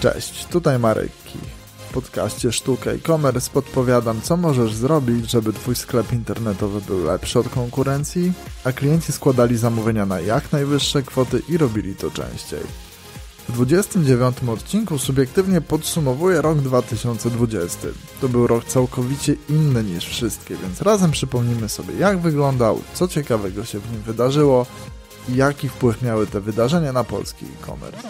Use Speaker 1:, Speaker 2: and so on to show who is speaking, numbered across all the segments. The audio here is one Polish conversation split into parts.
Speaker 1: Cześć, tutaj Marek W podcaście Sztuka e-commerce podpowiadam, co możesz zrobić, żeby Twój sklep internetowy był lepszy od konkurencji, a klienci składali zamówienia na jak najwyższe kwoty i robili to częściej. W 29 odcinku subiektywnie podsumowuję rok 2020. To był rok całkowicie inny niż wszystkie, więc razem przypomnimy sobie, jak wyglądał, co ciekawego się w nim wydarzyło, jaki wpływ miały te wydarzenia na polski e-commerce.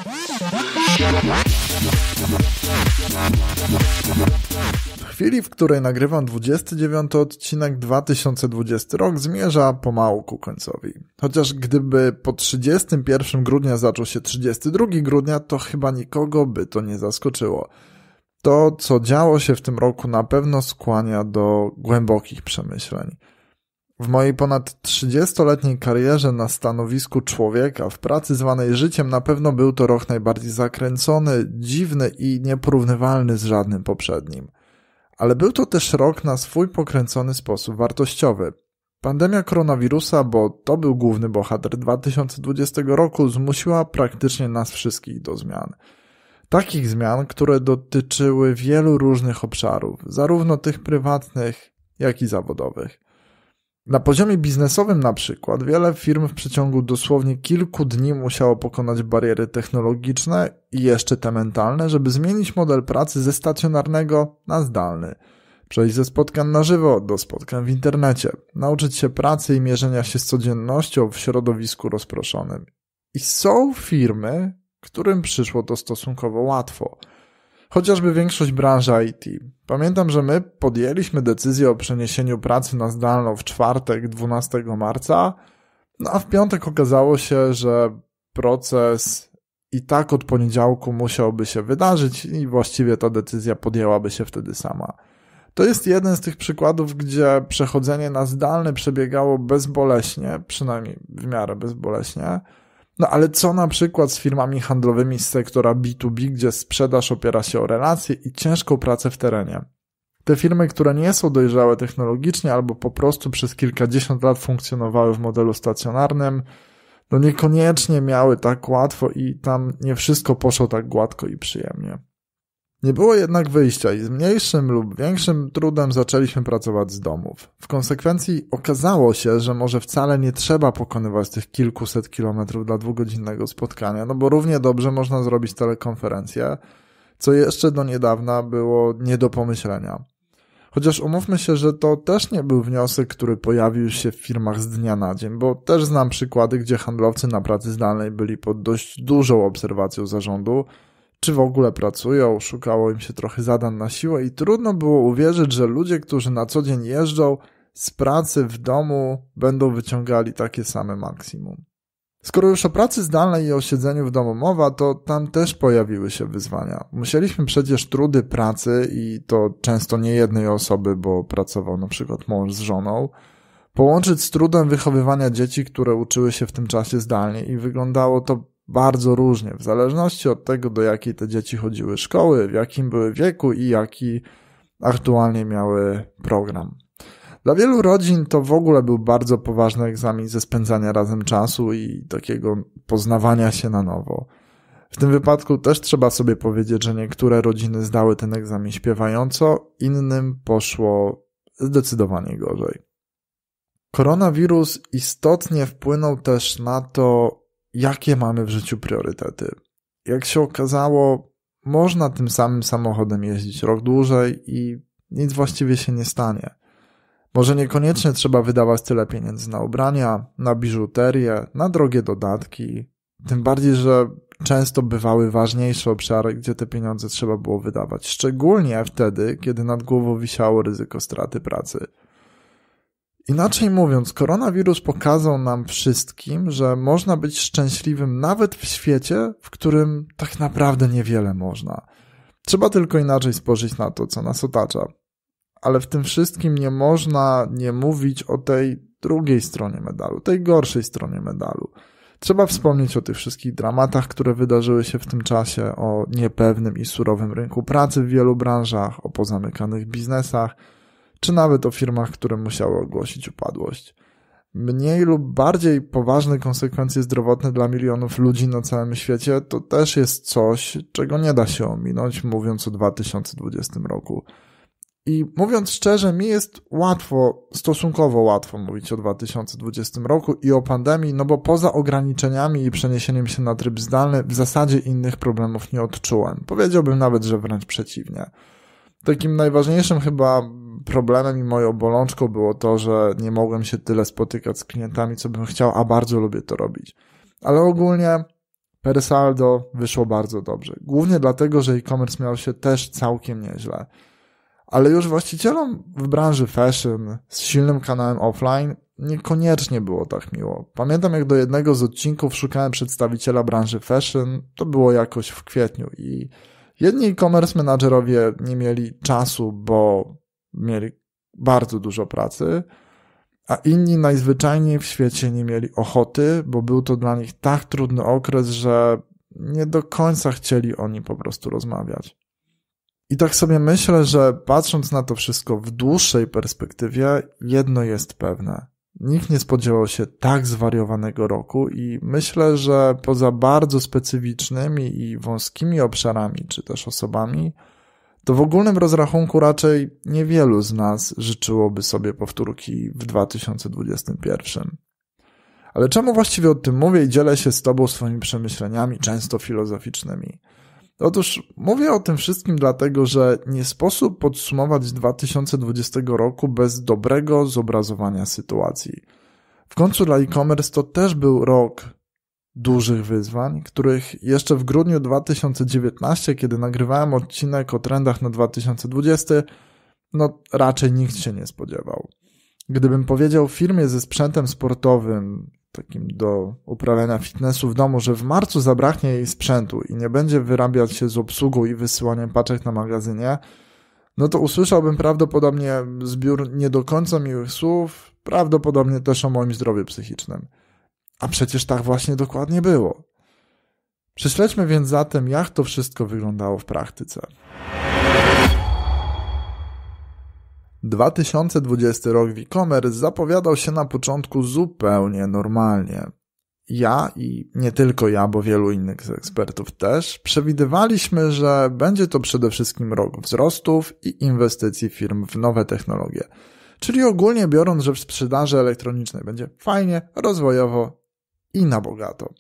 Speaker 1: W chwili, w której nagrywam 29 odcinek, 2020 rok zmierza pomału ku końcowi. Chociaż gdyby po 31 grudnia zaczął się 32 grudnia, to chyba nikogo by to nie zaskoczyło. To, co działo się w tym roku, na pewno skłania do głębokich przemyśleń. W mojej ponad 30-letniej karierze na stanowisku człowieka w pracy zwanej życiem na pewno był to rok najbardziej zakręcony, dziwny i nieporównywalny z żadnym poprzednim. Ale był to też rok na swój pokręcony sposób wartościowy. Pandemia koronawirusa, bo to był główny bohater 2020 roku, zmusiła praktycznie nas wszystkich do zmian. Takich zmian, które dotyczyły wielu różnych obszarów, zarówno tych prywatnych, jak i zawodowych. Na poziomie biznesowym na przykład wiele firm w przeciągu dosłownie kilku dni musiało pokonać bariery technologiczne i jeszcze te mentalne, żeby zmienić model pracy ze stacjonarnego na zdalny. Przejść ze spotkań na żywo do spotkań w internecie, nauczyć się pracy i mierzenia się z codziennością w środowisku rozproszonym. I są firmy, którym przyszło to stosunkowo łatwo – chociażby większość branży IT. Pamiętam, że my podjęliśmy decyzję o przeniesieniu pracy na zdalną w czwartek 12 marca, no a w piątek okazało się, że proces i tak od poniedziałku musiałby się wydarzyć i właściwie ta decyzja podjęłaby się wtedy sama. To jest jeden z tych przykładów, gdzie przechodzenie na zdalne przebiegało bezboleśnie, przynajmniej w miarę bezboleśnie, no ale co na przykład z firmami handlowymi z sektora B2B, gdzie sprzedaż opiera się o relacje i ciężką pracę w terenie? Te firmy, które nie są dojrzałe technologicznie albo po prostu przez kilkadziesiąt lat funkcjonowały w modelu stacjonarnym, no niekoniecznie miały tak łatwo i tam nie wszystko poszło tak gładko i przyjemnie. Nie było jednak wyjścia i z mniejszym lub większym trudem zaczęliśmy pracować z domów. W konsekwencji okazało się, że może wcale nie trzeba pokonywać tych kilkuset kilometrów dla dwugodzinnego spotkania, no bo równie dobrze można zrobić telekonferencję, co jeszcze do niedawna było nie do pomyślenia. Chociaż umówmy się, że to też nie był wniosek, który pojawił się w firmach z dnia na dzień, bo też znam przykłady, gdzie handlowcy na pracy zdalnej byli pod dość dużą obserwacją zarządu, czy w ogóle pracują, szukało im się trochę zadań na siłę i trudno było uwierzyć, że ludzie, którzy na co dzień jeżdżą, z pracy w domu będą wyciągali takie same maksimum. Skoro już o pracy zdalnej i o siedzeniu w domu mowa, to tam też pojawiły się wyzwania. Musieliśmy przecież trudy pracy i to często nie jednej osoby, bo pracował na przykład mąż z żoną, połączyć z trudem wychowywania dzieci, które uczyły się w tym czasie zdalnie i wyglądało to bardzo różnie, w zależności od tego, do jakiej te dzieci chodziły szkoły, w jakim były wieku i jaki aktualnie miały program. Dla wielu rodzin to w ogóle był bardzo poważny egzamin ze spędzania razem czasu i takiego poznawania się na nowo. W tym wypadku też trzeba sobie powiedzieć, że niektóre rodziny zdały ten egzamin śpiewająco, innym poszło zdecydowanie gorzej. Koronawirus istotnie wpłynął też na to, jakie mamy w życiu priorytety. Jak się okazało, można tym samym samochodem jeździć rok dłużej i nic właściwie się nie stanie. Może niekoniecznie trzeba wydawać tyle pieniędzy na ubrania, na biżuterię, na drogie dodatki. Tym bardziej, że często bywały ważniejsze obszary, gdzie te pieniądze trzeba było wydawać, szczególnie wtedy, kiedy nad głową wisiało ryzyko straty pracy. Inaczej mówiąc, koronawirus pokazał nam wszystkim, że można być szczęśliwym nawet w świecie, w którym tak naprawdę niewiele można. Trzeba tylko inaczej spojrzeć na to, co nas otacza. Ale w tym wszystkim nie można nie mówić o tej drugiej stronie medalu, tej gorszej stronie medalu. Trzeba wspomnieć o tych wszystkich dramatach, które wydarzyły się w tym czasie, o niepewnym i surowym rynku pracy w wielu branżach, o pozamykanych biznesach czy nawet o firmach, które musiały ogłosić upadłość. Mniej lub bardziej poważne konsekwencje zdrowotne dla milionów ludzi na całym świecie to też jest coś, czego nie da się ominąć, mówiąc o 2020 roku. I mówiąc szczerze, mi jest łatwo, stosunkowo łatwo mówić o 2020 roku i o pandemii, no bo poza ograniczeniami i przeniesieniem się na tryb zdalny, w zasadzie innych problemów nie odczułem. Powiedziałbym nawet, że wręcz przeciwnie takim najważniejszym chyba problemem i moją bolączką było to, że nie mogłem się tyle spotykać z klientami, co bym chciał, a bardzo lubię to robić. Ale ogólnie Persaldo wyszło bardzo dobrze. Głównie dlatego, że e-commerce miał się też całkiem nieźle. Ale już właścicielom w branży fashion z silnym kanałem offline niekoniecznie było tak miło. Pamiętam jak do jednego z odcinków szukałem przedstawiciela branży fashion, to było jakoś w kwietniu i Jedni e-commerce menadżerowie nie mieli czasu, bo mieli bardzo dużo pracy, a inni najzwyczajniej w świecie nie mieli ochoty, bo był to dla nich tak trudny okres, że nie do końca chcieli oni po prostu rozmawiać. I tak sobie myślę, że patrząc na to wszystko w dłuższej perspektywie, jedno jest pewne. Nikt nie spodziewał się tak zwariowanego roku i myślę, że poza bardzo specyficznymi i wąskimi obszarami czy też osobami, to w ogólnym rozrachunku raczej niewielu z nas życzyłoby sobie powtórki w 2021. Ale czemu właściwie o tym mówię i dzielę się z Tobą swoimi przemyśleniami, często filozoficznymi? Otóż mówię o tym wszystkim dlatego, że nie sposób podsumować 2020 roku bez dobrego zobrazowania sytuacji. W końcu dla e-commerce to też był rok dużych wyzwań, których jeszcze w grudniu 2019, kiedy nagrywałem odcinek o trendach na 2020, no raczej nikt się nie spodziewał. Gdybym powiedział firmie ze sprzętem sportowym, takim do uprawiania fitnessu w domu, że w marcu zabraknie jej sprzętu i nie będzie wyrabiać się z obsługą i wysyłaniem paczek na magazynie, no to usłyszałbym prawdopodobnie zbiór nie do końca miłych słów, prawdopodobnie też o moim zdrowiu psychicznym. A przecież tak właśnie dokładnie było. Prześledźmy więc zatem, jak to wszystko wyglądało w praktyce. 2020 rok w e-commerce zapowiadał się na początku zupełnie normalnie. Ja i nie tylko ja, bo wielu innych z ekspertów też przewidywaliśmy, że będzie to przede wszystkim rok wzrostów i inwestycji firm w nowe technologie. Czyli ogólnie biorąc, że w sprzedaży elektronicznej będzie fajnie, rozwojowo i na bogato.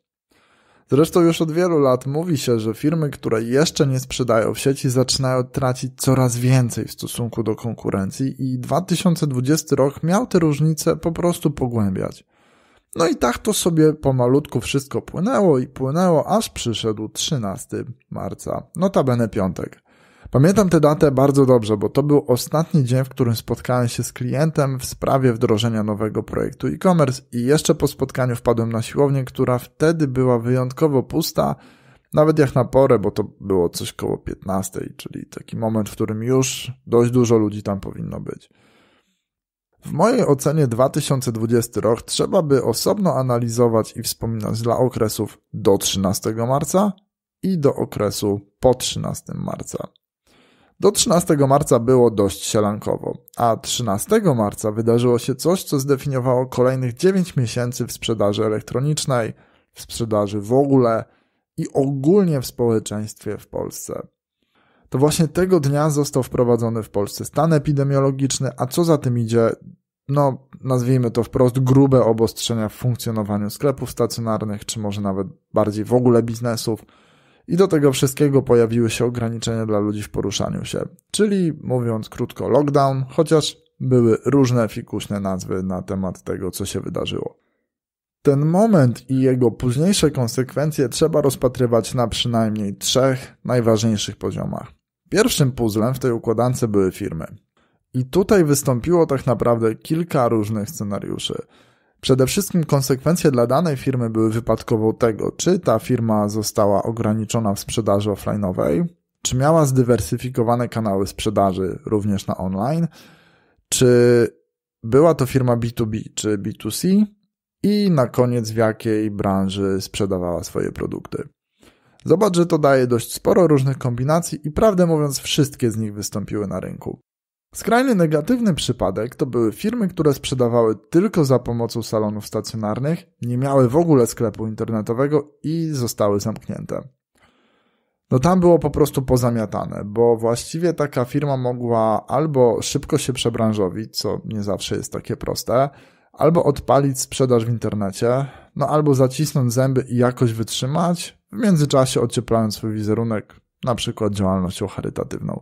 Speaker 1: Zresztą już od wielu lat mówi się, że firmy, które jeszcze nie sprzedają w sieci, zaczynają tracić coraz więcej w stosunku do konkurencji i 2020 rok miał te różnice po prostu pogłębiać. No i tak to sobie pomalutku wszystko płynęło i płynęło, aż przyszedł 13 marca, notabene piątek. Pamiętam tę datę bardzo dobrze, bo to był ostatni dzień, w którym spotkałem się z klientem w sprawie wdrożenia nowego projektu e-commerce i jeszcze po spotkaniu wpadłem na siłownię, która wtedy była wyjątkowo pusta, nawet jak na porę, bo to było coś koło 15, czyli taki moment, w którym już dość dużo ludzi tam powinno być. W mojej ocenie 2020 rok trzeba by osobno analizować i wspominać dla okresów do 13 marca i do okresu po 13 marca. Do 13 marca było dość sielankowo, a 13 marca wydarzyło się coś, co zdefiniowało kolejnych 9 miesięcy w sprzedaży elektronicznej, w sprzedaży w ogóle i ogólnie w społeczeństwie w Polsce. To właśnie tego dnia został wprowadzony w Polsce stan epidemiologiczny, a co za tym idzie, no nazwijmy to wprost, grube obostrzenia w funkcjonowaniu sklepów stacjonarnych, czy może nawet bardziej w ogóle biznesów i do tego wszystkiego pojawiły się ograniczenia dla ludzi w poruszaniu się, czyli mówiąc krótko lockdown, chociaż były różne fikuśne nazwy na temat tego, co się wydarzyło. Ten moment i jego późniejsze konsekwencje trzeba rozpatrywać na przynajmniej trzech najważniejszych poziomach. Pierwszym puzzlem w tej układance były firmy. I tutaj wystąpiło tak naprawdę kilka różnych scenariuszy. Przede wszystkim konsekwencje dla danej firmy były wypadkowo tego, czy ta firma została ograniczona w sprzedaży offline'owej, czy miała zdywersyfikowane kanały sprzedaży również na online, czy była to firma B2B czy B2C i na koniec w jakiej branży sprzedawała swoje produkty. Zobacz, że to daje dość sporo różnych kombinacji i prawdę mówiąc wszystkie z nich wystąpiły na rynku. Skrajny negatywny przypadek to były firmy, które sprzedawały tylko za pomocą salonów stacjonarnych, nie miały w ogóle sklepu internetowego i zostały zamknięte. No tam było po prostu pozamiatane, bo właściwie taka firma mogła albo szybko się przebranżowić, co nie zawsze jest takie proste, albo odpalić sprzedaż w internecie, no albo zacisnąć zęby i jakoś wytrzymać, w międzyczasie ocieplając swój wizerunek, na przykład działalnością charytatywną.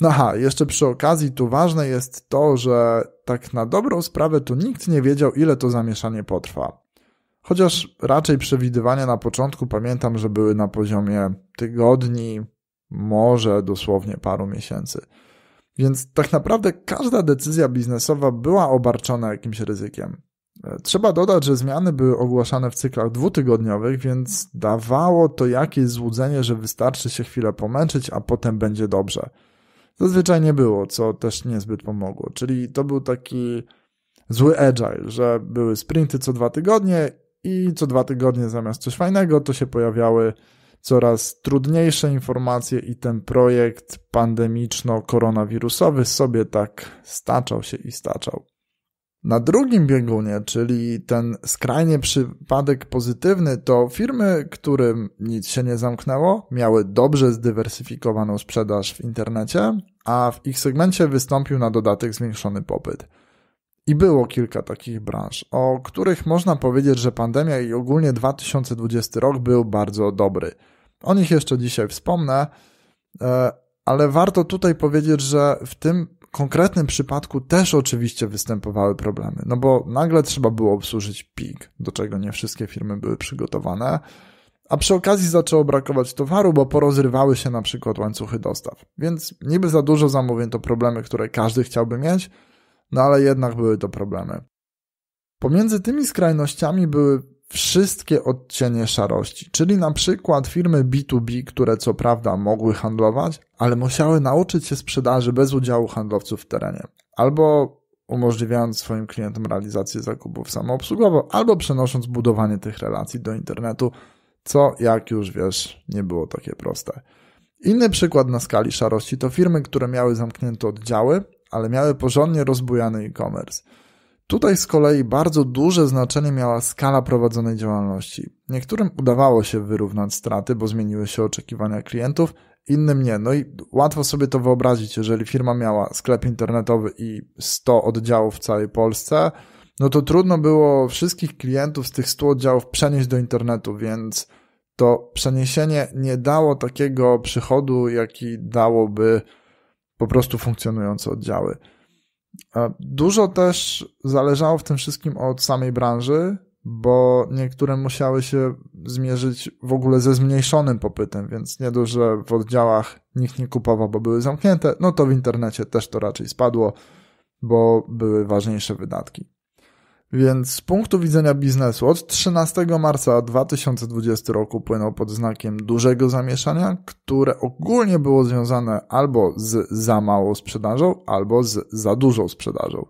Speaker 1: No aha, jeszcze przy okazji tu ważne jest to, że tak na dobrą sprawę tu nikt nie wiedział, ile to zamieszanie potrwa. Chociaż raczej przewidywania na początku pamiętam, że były na poziomie tygodni, może dosłownie paru miesięcy. Więc tak naprawdę każda decyzja biznesowa była obarczona jakimś ryzykiem. E, trzeba dodać, że zmiany były ogłaszane w cyklach dwutygodniowych, więc dawało to jakieś złudzenie, że wystarczy się chwilę pomęczyć, a potem będzie dobrze. Zazwyczaj nie było, co też niezbyt pomogło. Czyli to był taki zły agile, że były sprinty co dwa tygodnie i co dwa tygodnie zamiast coś fajnego, to się pojawiały coraz trudniejsze informacje i ten projekt pandemiczno-koronawirusowy sobie tak staczał się i staczał. Na drugim biegunie, czyli ten skrajnie przypadek pozytywny, to firmy, którym nic się nie zamknęło, miały dobrze zdywersyfikowaną sprzedaż w internecie, a w ich segmencie wystąpił na dodatek zwiększony popyt. I było kilka takich branż, o których można powiedzieć, że pandemia i ogólnie 2020 rok był bardzo dobry. O nich jeszcze dzisiaj wspomnę, e, ale warto tutaj powiedzieć, że w tym konkretnym przypadku też oczywiście występowały problemy, no bo nagle trzeba było obsłużyć pik, do czego nie wszystkie firmy były przygotowane, a przy okazji zaczęło brakować towaru, bo porozrywały się na przykład łańcuchy dostaw. Więc niby za dużo zamówień to problemy, które każdy chciałby mieć, no ale jednak były to problemy. Pomiędzy tymi skrajnościami były wszystkie odcienie szarości, czyli na przykład firmy B2B, które co prawda mogły handlować, ale musiały nauczyć się sprzedaży bez udziału handlowców w terenie, albo umożliwiając swoim klientom realizację zakupów samoobsługowo, albo przenosząc budowanie tych relacji do internetu, co jak już wiesz, nie było takie proste. Inny przykład na skali szarości to firmy, które miały zamknięte oddziały, ale miały porządnie rozbujany e-commerce. Tutaj z kolei bardzo duże znaczenie miała skala prowadzonej działalności. Niektórym udawało się wyrównać straty, bo zmieniły się oczekiwania klientów, innym nie. No i łatwo sobie to wyobrazić, jeżeli firma miała sklep internetowy i 100 oddziałów w całej Polsce, no to trudno było wszystkich klientów z tych 100 oddziałów przenieść do internetu, więc to przeniesienie nie dało takiego przychodu, jaki dałoby po prostu funkcjonujące oddziały. Dużo też zależało w tym wszystkim od samej branży, bo niektóre musiały się zmierzyć w ogóle ze zmniejszonym popytem, więc nie dość, że w oddziałach nikt nie kupował, bo były zamknięte, no to w internecie też to raczej spadło, bo były ważniejsze wydatki. Więc z punktu widzenia biznesu od 13 marca 2020 roku płynął pod znakiem dużego zamieszania, które ogólnie było związane albo z za małą sprzedażą, albo z za dużą sprzedażą.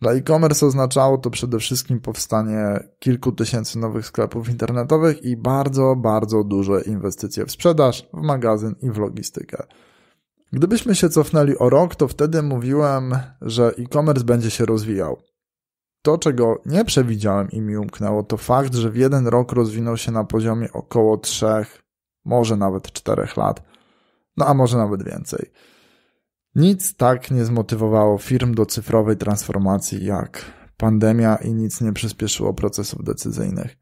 Speaker 1: Dla e-commerce oznaczało to przede wszystkim powstanie kilku tysięcy nowych sklepów internetowych i bardzo, bardzo duże inwestycje w sprzedaż, w magazyn i w logistykę. Gdybyśmy się cofnęli o rok, to wtedy mówiłem, że e-commerce będzie się rozwijał. To, czego nie przewidziałem i mi umknęło, to fakt, że w jeden rok rozwinął się na poziomie około trzech, może nawet czterech lat, no a może nawet więcej. Nic tak nie zmotywowało firm do cyfrowej transformacji jak pandemia i nic nie przyspieszyło procesów decyzyjnych.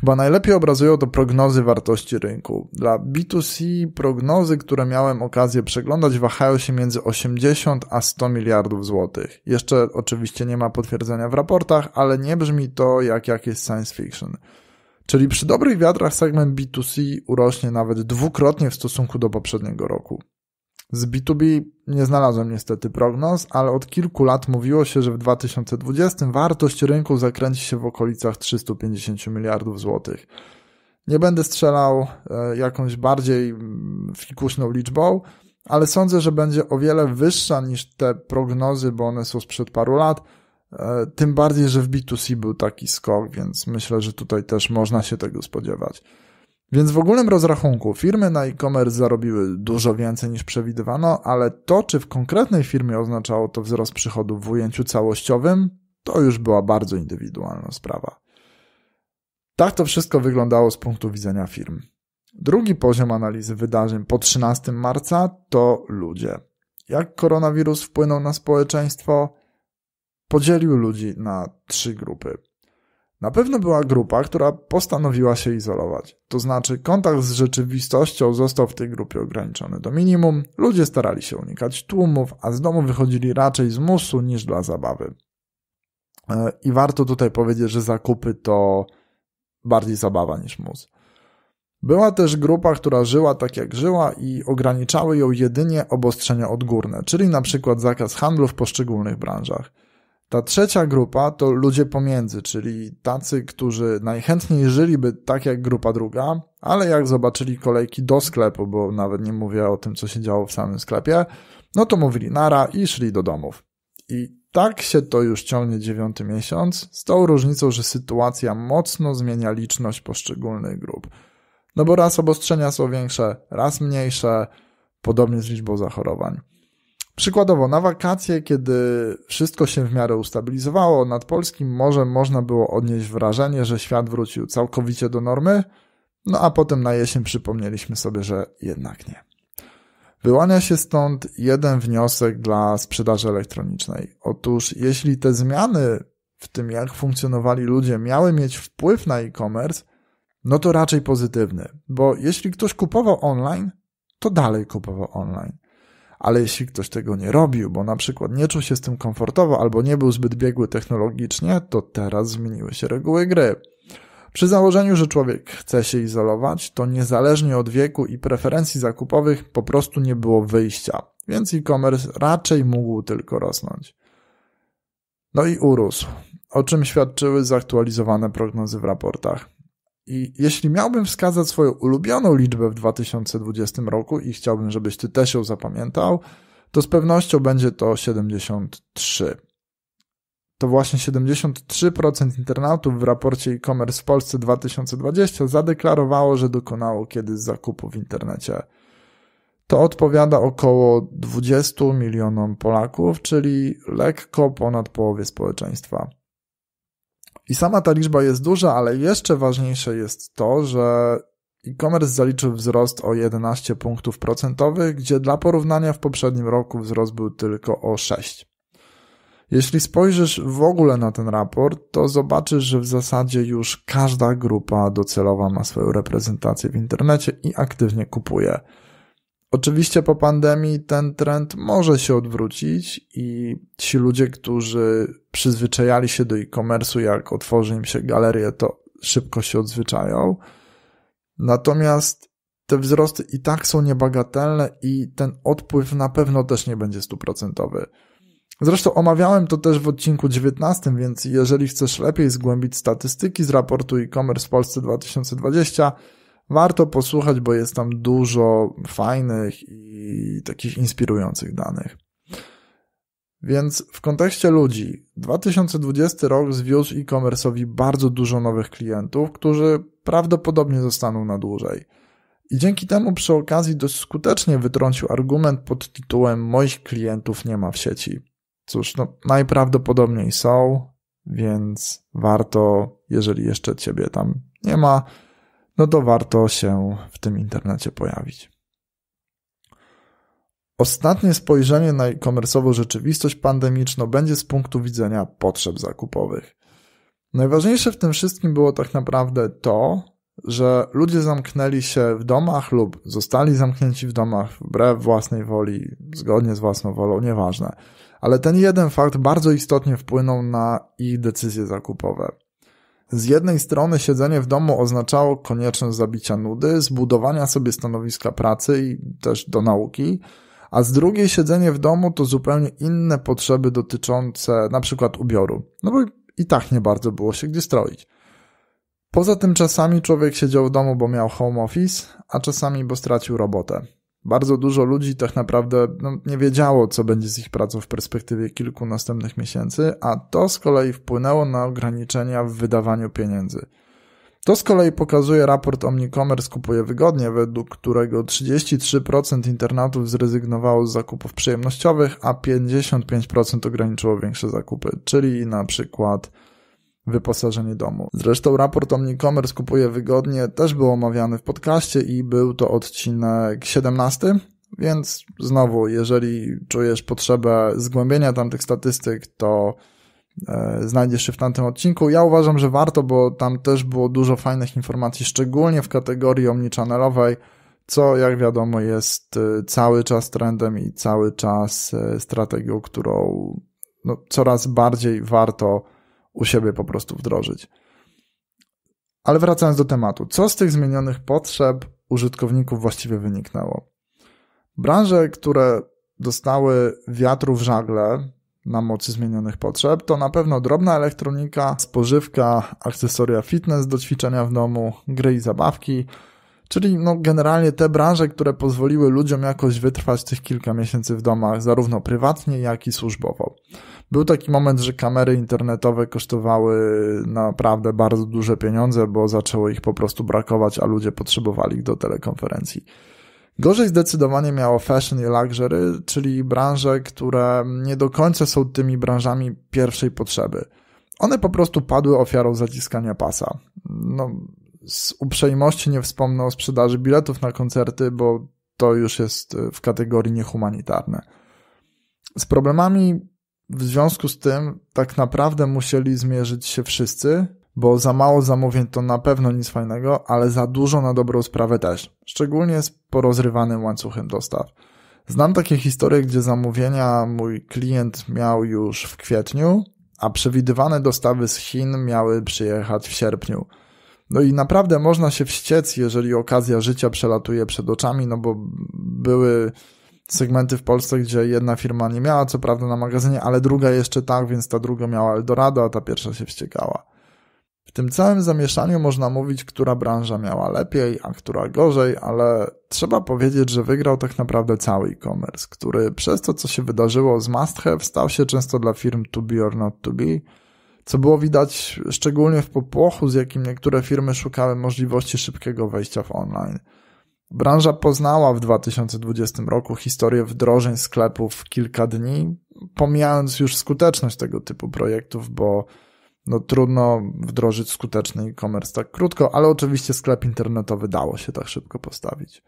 Speaker 1: Chyba najlepiej obrazują to prognozy wartości rynku. Dla B2C prognozy, które miałem okazję przeglądać, wahają się między 80 a 100 miliardów złotych. Jeszcze oczywiście nie ma potwierdzenia w raportach, ale nie brzmi to jak jakieś science fiction. Czyli przy dobrych wiatrach segment B2C urośnie nawet dwukrotnie w stosunku do poprzedniego roku. Z B2B nie znalazłem niestety prognoz, ale od kilku lat mówiło się, że w 2020 wartość rynku zakręci się w okolicach 350 miliardów złotych. Nie będę strzelał e, jakąś bardziej mm, fikuśną liczbą, ale sądzę, że będzie o wiele wyższa niż te prognozy, bo one są sprzed paru lat. E, tym bardziej, że w B2C był taki skok, więc myślę, że tutaj też można się tego spodziewać. Więc w ogólnym rozrachunku firmy na e-commerce zarobiły dużo więcej niż przewidywano, ale to, czy w konkretnej firmie oznaczało to wzrost przychodów w ujęciu całościowym, to już była bardzo indywidualna sprawa. Tak to wszystko wyglądało z punktu widzenia firm. Drugi poziom analizy wydarzeń po 13 marca to ludzie. Jak koronawirus wpłynął na społeczeństwo? Podzielił ludzi na trzy grupy. Na pewno była grupa, która postanowiła się izolować. To znaczy, kontakt z rzeczywistością został w tej grupie ograniczony do minimum, ludzie starali się unikać tłumów, a z domu wychodzili raczej z musu niż dla zabawy. E, I warto tutaj powiedzieć, że zakupy to bardziej zabawa niż mus. Była też grupa, która żyła tak jak żyła i ograniczały ją jedynie obostrzenia odgórne, czyli na przykład zakaz handlu w poszczególnych branżach. Ta trzecia grupa to ludzie pomiędzy, czyli tacy, którzy najchętniej żyliby tak jak grupa druga, ale jak zobaczyli kolejki do sklepu, bo nawet nie mówię o tym, co się działo w samym sklepie, no to mówili nara i szli do domów. I tak się to już ciągnie dziewiąty miesiąc, z tą różnicą, że sytuacja mocno zmienia liczność poszczególnych grup. No bo raz obostrzenia są większe, raz mniejsze, podobnie z liczbą zachorowań. Przykładowo, na wakacje, kiedy wszystko się w miarę ustabilizowało, nad polskim morzem można było odnieść wrażenie, że świat wrócił całkowicie do normy, no a potem na jesień przypomnieliśmy sobie, że jednak nie. Wyłania się stąd jeden wniosek dla sprzedaży elektronicznej. Otóż, jeśli te zmiany w tym, jak funkcjonowali ludzie, miały mieć wpływ na e-commerce, no to raczej pozytywny, bo jeśli ktoś kupował online, to dalej kupował online ale jeśli ktoś tego nie robił, bo na przykład nie czuł się z tym komfortowo albo nie był zbyt biegły technologicznie, to teraz zmieniły się reguły gry. Przy założeniu, że człowiek chce się izolować, to niezależnie od wieku i preferencji zakupowych po prostu nie było wyjścia, więc e-commerce raczej mógł tylko rosnąć. No i urósł, o czym świadczyły zaktualizowane prognozy w raportach. I jeśli miałbym wskazać swoją ulubioną liczbę w 2020 roku i chciałbym, żebyś ty też ją zapamiętał, to z pewnością będzie to 73. To właśnie 73% internautów w raporcie e-commerce w Polsce 2020 zadeklarowało, że dokonało kiedyś zakupu w internecie. To odpowiada około 20 milionom Polaków, czyli lekko ponad połowie społeczeństwa. I sama ta liczba jest duża, ale jeszcze ważniejsze jest to, że e-commerce zaliczył wzrost o 11 punktów procentowych, gdzie dla porównania w poprzednim roku wzrost był tylko o 6. Jeśli spojrzysz w ogóle na ten raport, to zobaczysz, że w zasadzie już każda grupa docelowa ma swoją reprezentację w internecie i aktywnie kupuje. Oczywiście po pandemii ten trend może się odwrócić i ci ludzie, którzy przyzwyczajali się do e-commerce'u, jak otworzy im się galerie, to szybko się odzwyczają. Natomiast te wzrosty i tak są niebagatelne i ten odpływ na pewno też nie będzie stuprocentowy. Zresztą omawiałem to też w odcinku 19, więc jeżeli chcesz lepiej zgłębić statystyki z raportu e-commerce w Polsce 2020, warto posłuchać, bo jest tam dużo fajnych i takich inspirujących danych. Więc w kontekście ludzi, 2020 rok zwiózł e-commerce'owi bardzo dużo nowych klientów, którzy prawdopodobnie zostaną na dłużej. I dzięki temu przy okazji dość skutecznie wytrącił argument pod tytułem Moich klientów nie ma w sieci. Cóż, no najprawdopodobniej są, więc warto, jeżeli jeszcze ciebie tam nie ma, no to warto się w tym internecie pojawić. Ostatnie spojrzenie na komersową rzeczywistość pandemiczną będzie z punktu widzenia potrzeb zakupowych. Najważniejsze w tym wszystkim było tak naprawdę to, że ludzie zamknęli się w domach lub zostali zamknięci w domach wbrew własnej woli, zgodnie z własną wolą, nieważne. Ale ten jeden fakt bardzo istotnie wpłynął na ich decyzje zakupowe. Z jednej strony siedzenie w domu oznaczało konieczność zabicia nudy, zbudowania sobie stanowiska pracy i też do nauki, a z drugiej siedzenie w domu to zupełnie inne potrzeby dotyczące na przykład ubioru, no bo i tak nie bardzo było się gdzie stroić. Poza tym czasami człowiek siedział w domu, bo miał home office, a czasami bo stracił robotę bardzo dużo ludzi tak naprawdę no, nie wiedziało, co będzie z ich pracą w perspektywie kilku następnych miesięcy, a to z kolei wpłynęło na ograniczenia w wydawaniu pieniędzy. To z kolei pokazuje raport Omnicommerce Kupuje Wygodnie, według którego 33% internautów zrezygnowało z zakupów przyjemnościowych, a 55% ograniczyło większe zakupy, czyli na przykład wyposażenie domu. Zresztą raport Omnicommerce kupuje wygodnie też był omawiany w podcaście i był to odcinek 17. Więc znowu, jeżeli czujesz potrzebę zgłębienia tamtych statystyk, to e, znajdziesz się w tamtym odcinku. Ja uważam, że warto, bo tam też było dużo fajnych informacji, szczególnie w kategorii omnichannelowej, co jak wiadomo jest e, cały czas trendem i cały czas e, strategią, którą no, coraz bardziej warto u siebie po prostu wdrożyć. Ale wracając do tematu, co z tych zmienionych potrzeb użytkowników właściwie wyniknęło? Branże, które dostały wiatru w żagle na mocy zmienionych potrzeb, to na pewno drobna elektronika, spożywka, akcesoria fitness do ćwiczenia w domu, gry i zabawki, Czyli no, generalnie te branże, które pozwoliły ludziom jakoś wytrwać tych kilka miesięcy w domach, zarówno prywatnie, jak i służbowo. Był taki moment, że kamery internetowe kosztowały naprawdę bardzo duże pieniądze, bo zaczęło ich po prostu brakować, a ludzie potrzebowali ich do telekonferencji. Gorzej zdecydowanie miało fashion i luxury, czyli branże, które nie do końca są tymi branżami pierwszej potrzeby. One po prostu padły ofiarą zaciskania pasa. No, z uprzejmości nie wspomnę o sprzedaży biletów na koncerty, bo to już jest e, w kategorii niehumanitarne. Z problemami w związku z tym tak naprawdę musieli zmierzyć się wszyscy, bo za mało zamówień to na pewno nic fajnego, ale za dużo na dobrą sprawę też, szczególnie z porozrywanym łańcuchem dostaw. Znam takie historie, gdzie zamówienia mój klient miał już w kwietniu, a przewidywane dostawy z Chin miały przyjechać w sierpniu. No i naprawdę można się wściec, jeżeli okazja życia przelatuje przed oczami, no bo były segmenty w Polsce, gdzie jedna firma nie miała co prawda na magazynie, ale druga jeszcze tak, więc ta druga miała Eldorado, a ta pierwsza się wściekała. W tym całym zamieszaniu można mówić, która branża miała lepiej, a która gorzej, ale trzeba powiedzieć, że wygrał tak naprawdę cały e-commerce, który przez to, co się wydarzyło z must have, stał się często dla firm to be or not to be, co było widać szczególnie w popłochu, z jakim niektóre firmy szukały możliwości szybkiego wejścia w online. Branża poznała w 2020 roku historię wdrożeń sklepów w kilka dni, pomijając już skuteczność tego typu projektów, bo no, trudno wdrożyć skuteczny e-commerce tak krótko, ale oczywiście sklep internetowy dało się tak szybko postawić.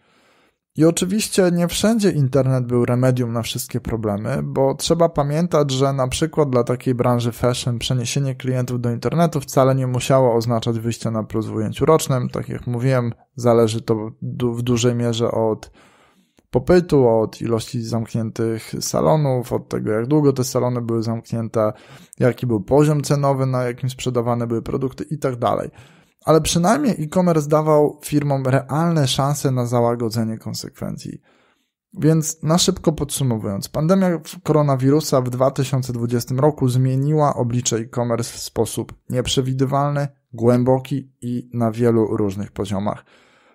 Speaker 1: I oczywiście nie wszędzie internet był remedium na wszystkie problemy, bo trzeba pamiętać, że na przykład dla takiej branży fashion przeniesienie klientów do internetu wcale nie musiało oznaczać wyjścia na plus w ujęciu rocznym. Tak jak mówiłem, zależy to w dużej mierze od popytu, od ilości zamkniętych salonów, od tego jak długo te salony były zamknięte, jaki był poziom cenowy, na jakim sprzedawane były produkty itd. tak dalej ale przynajmniej e-commerce dawał firmom realne szanse na załagodzenie konsekwencji. Więc na szybko podsumowując, pandemia koronawirusa w 2020 roku zmieniła oblicze e-commerce w sposób nieprzewidywalny, głęboki i na wielu różnych poziomach.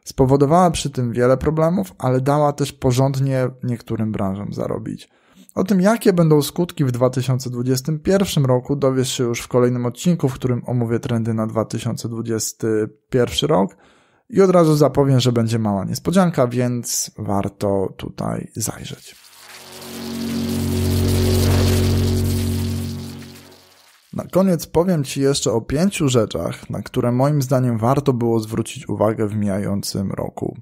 Speaker 1: Spowodowała przy tym wiele problemów, ale dała też porządnie niektórym branżom zarobić. O tym, jakie będą skutki w 2021 roku, dowiesz się już w kolejnym odcinku, w którym omówię trendy na 2021 rok. I od razu zapowiem, że będzie mała niespodzianka, więc warto tutaj zajrzeć. Na koniec powiem Ci jeszcze o pięciu rzeczach, na które moim zdaniem warto było zwrócić uwagę w mijającym roku.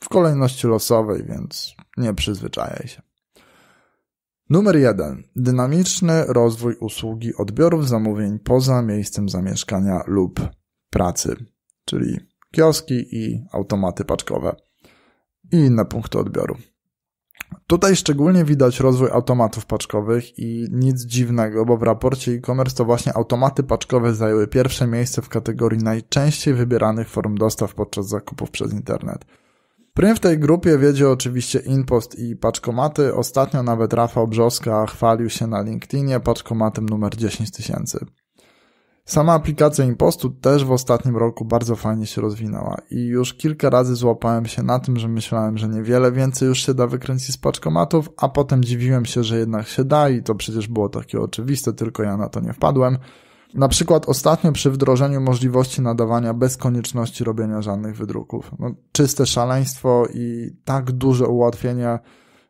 Speaker 1: W kolejności losowej, więc nie przyzwyczajaj się. Numer 1. Dynamiczny rozwój usługi odbiorów zamówień poza miejscem zamieszkania lub pracy, czyli kioski i automaty paczkowe i inne punkty odbioru. Tutaj szczególnie widać rozwój automatów paczkowych i nic dziwnego, bo w raporcie e-commerce to właśnie automaty paczkowe zajęły pierwsze miejsce w kategorii najczęściej wybieranych form dostaw podczas zakupów przez internet. Prym w tej grupie wiedzie oczywiście InPost i paczkomaty. Ostatnio nawet Rafał Brzoska chwalił się na LinkedInie paczkomatem numer 10 tysięcy. Sama aplikacja Impostu też w ostatnim roku bardzo fajnie się rozwinęła i już kilka razy złapałem się na tym, że myślałem, że niewiele więcej już się da wykręcić z paczkomatów, a potem dziwiłem się, że jednak się da i to przecież było takie oczywiste, tylko ja na to nie wpadłem. Na przykład ostatnio przy wdrożeniu możliwości nadawania bez konieczności robienia żadnych wydruków. No, czyste szaleństwo i tak duże ułatwienie,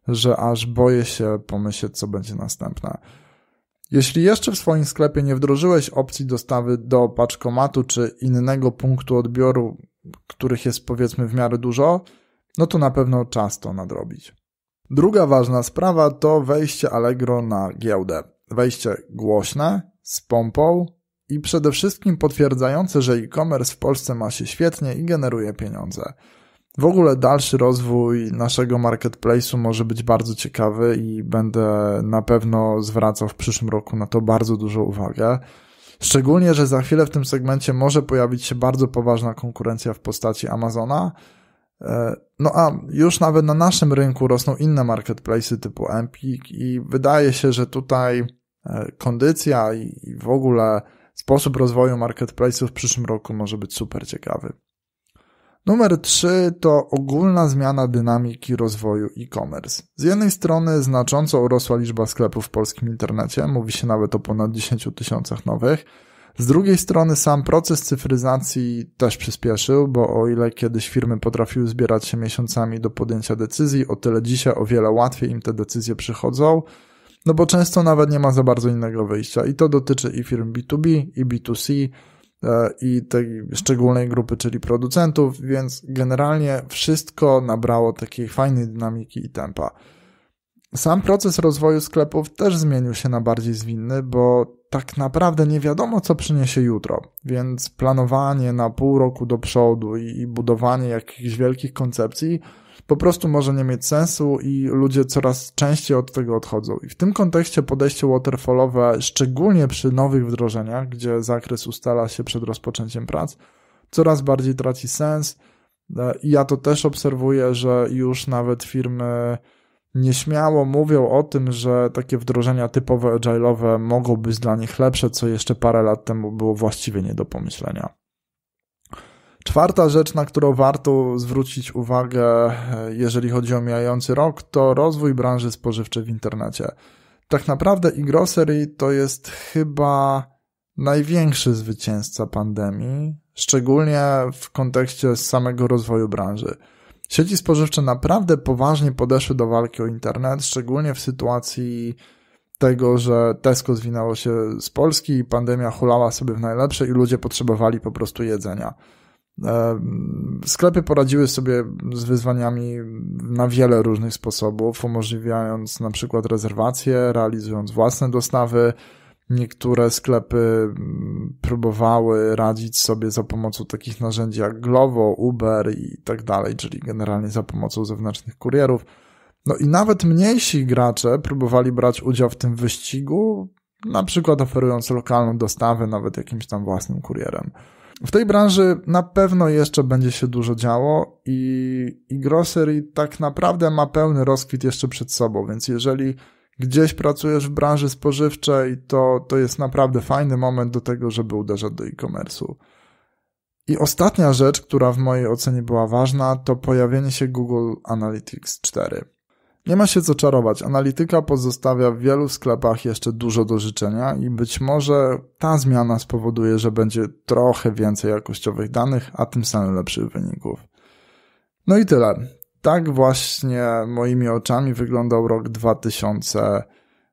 Speaker 1: że aż boję się pomyśleć, co będzie następne. Jeśli jeszcze w swoim sklepie nie wdrożyłeś opcji dostawy do paczkomatu czy innego punktu odbioru, których jest powiedzmy w miarę dużo, no to na pewno czas to nadrobić. Druga ważna sprawa to wejście Allegro na giełdę. Wejście głośne, z pompą i przede wszystkim potwierdzające, że e-commerce w Polsce ma się świetnie i generuje pieniądze. W ogóle dalszy rozwój naszego marketplace'u może być bardzo ciekawy i będę na pewno zwracał w przyszłym roku na to bardzo dużą uwagę. Szczególnie, że za chwilę w tym segmencie może pojawić się bardzo poważna konkurencja w postaci Amazona. E, no a już nawet na naszym rynku rosną inne marketplace'y typu Empik i wydaje się, że tutaj E, kondycja i w ogóle sposób rozwoju marketplace'ów w przyszłym roku może być super ciekawy. Numer 3 to ogólna zmiana dynamiki rozwoju e-commerce. Z jednej strony znacząco urosła liczba sklepów w polskim internecie, mówi się nawet o ponad 10 tysiącach nowych. Z drugiej strony sam proces cyfryzacji też przyspieszył, bo o ile kiedyś firmy potrafiły zbierać się miesiącami do podjęcia decyzji, o tyle dzisiaj o wiele łatwiej im te decyzje przychodzą no bo często nawet nie ma za bardzo innego wyjścia i to dotyczy i firm B2B, i B2C, e, i tej szczególnej grupy, czyli producentów, więc generalnie wszystko nabrało takiej fajnej dynamiki i tempa. Sam proces rozwoju sklepów też zmienił się na bardziej zwinny, bo tak naprawdę nie wiadomo, co przyniesie jutro, więc planowanie na pół roku do przodu i, budowanie jakichś wielkich koncepcji po prostu może nie mieć sensu i ludzie coraz częściej od tego odchodzą. I w tym kontekście podejście waterfallowe, szczególnie przy nowych wdrożeniach, gdzie zakres ustala się przed rozpoczęciem prac, coraz bardziej traci sens. E, I ja to też obserwuję, że już nawet firmy nieśmiało mówią o tym, że takie wdrożenia typowe agile'owe mogą być dla nich lepsze, co jeszcze parę lat temu było właściwie nie do pomyślenia. Czwarta rzecz, na którą warto zwrócić uwagę, e, jeżeli chodzi o mijający rok, to rozwój branży spożywczej w internecie. Tak naprawdę e-grocery to jest chyba największy zwycięzca pandemii, szczególnie w kontekście samego rozwoju branży. Sieci spożywcze naprawdę poważnie podeszły do walki o internet, szczególnie w sytuacji tego, że Tesco zwinęło się z Polski i pandemia hulała sobie w najlepsze i ludzie potrzebowali po prostu jedzenia. Sklepy poradziły sobie z wyzwaniami na wiele różnych sposobów, umożliwiając na przykład rezerwacje, realizując własne dostawy. Niektóre sklepy mm, próbowały radzić sobie za pomocą takich narzędzi jak Glovo, Uber i tak dalej, czyli generalnie za pomocą zewnętrznych kurierów. No i nawet mniejsi gracze próbowali brać udział w tym wyścigu, na przykład oferując lokalną dostawę nawet jakimś tam własnym kurierem w tej branży na pewno jeszcze będzie się dużo działo i, i grocery tak naprawdę ma pełny rozkwit jeszcze przed sobą, więc jeżeli gdzieś pracujesz w branży spożywczej, to, to jest naprawdę fajny moment do tego, żeby uderzać do e-commerce'u. I ostatnia rzecz, która w mojej ocenie była ważna, to pojawienie się Google Analytics 4. Nie ma się co czarować. Analityka pozostawia w wielu sklepach jeszcze dużo do życzenia i być może ta zmiana spowoduje, że będzie trochę więcej jakościowych danych, a tym samym lepszych wyników. No i tyle. Tak właśnie moimi oczami wyglądał rok 2020.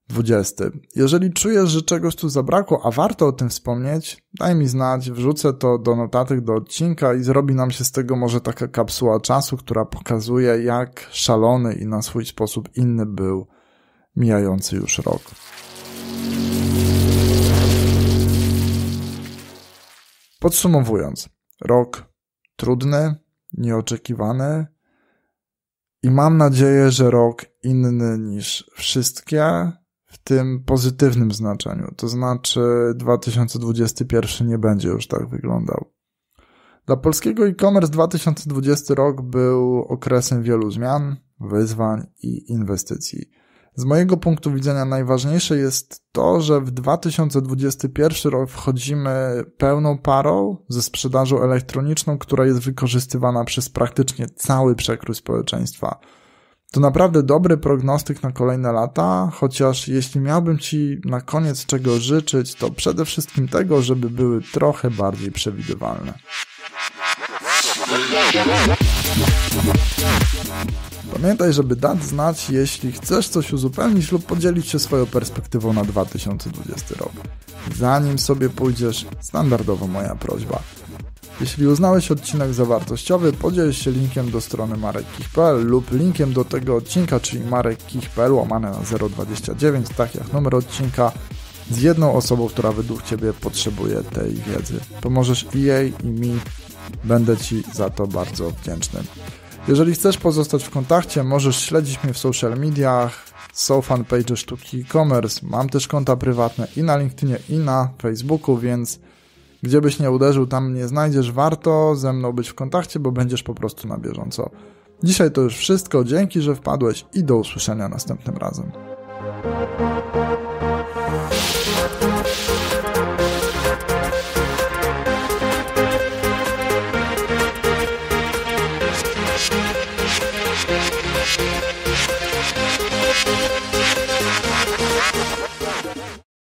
Speaker 1: 20. Jeżeli czujesz, że czegoś tu zabrakło, a warto o tym wspomnieć, daj mi znać, wrzucę to do notatek do odcinka i zrobi nam się z tego może taka kapsuła czasu, która pokazuje, jak szalony i na swój sposób inny był mijający już rok. Podsumowując, rok trudny, nieoczekiwany i mam nadzieję, że rok inny niż wszystkie, w tym pozytywnym znaczeniu. To znaczy 2021 nie będzie już tak wyglądał. Dla polskiego e-commerce 2020 rok był okresem wielu zmian, wyzwań i inwestycji. Z mojego punktu widzenia najważniejsze jest to, że w 2021 rok wchodzimy pełną parą ze sprzedażą elektroniczną, która jest wykorzystywana przez praktycznie cały przekrój społeczeństwa – to naprawdę dobry prognostyk na kolejne lata, chociaż jeśli miałbym Ci na koniec czego życzyć, to przede wszystkim tego, żeby były trochę bardziej przewidywalne. Pamiętaj, żeby dać znać, jeśli chcesz coś uzupełnić lub podzielić się swoją perspektywą na 2020 rok. Zanim sobie pójdziesz, standardowo moja prośba. Jeśli uznałeś odcinek za wartościowy, podziel się linkiem do strony marekkich.pl lub linkiem do tego odcinka, czyli marekkich.pl łamane na 029, tak jak numer odcinka, z jedną osobą, która według Ciebie potrzebuje tej wiedzy. Pomożesz i jej, i mi. Będę Ci za to bardzo wdzięczny. Jeżeli chcesz pozostać w kontakcie, możesz śledzić mnie w social mediach, są fanpage sztuki e-commerce, mam też konta prywatne i na LinkedInie, i na Facebooku, więc gdzie byś nie uderzył, tam nie znajdziesz. Warto ze mną być w kontakcie, bo będziesz po prostu na bieżąco. Dzisiaj to już wszystko. Dzięki, że wpadłeś i do usłyszenia następnym razem.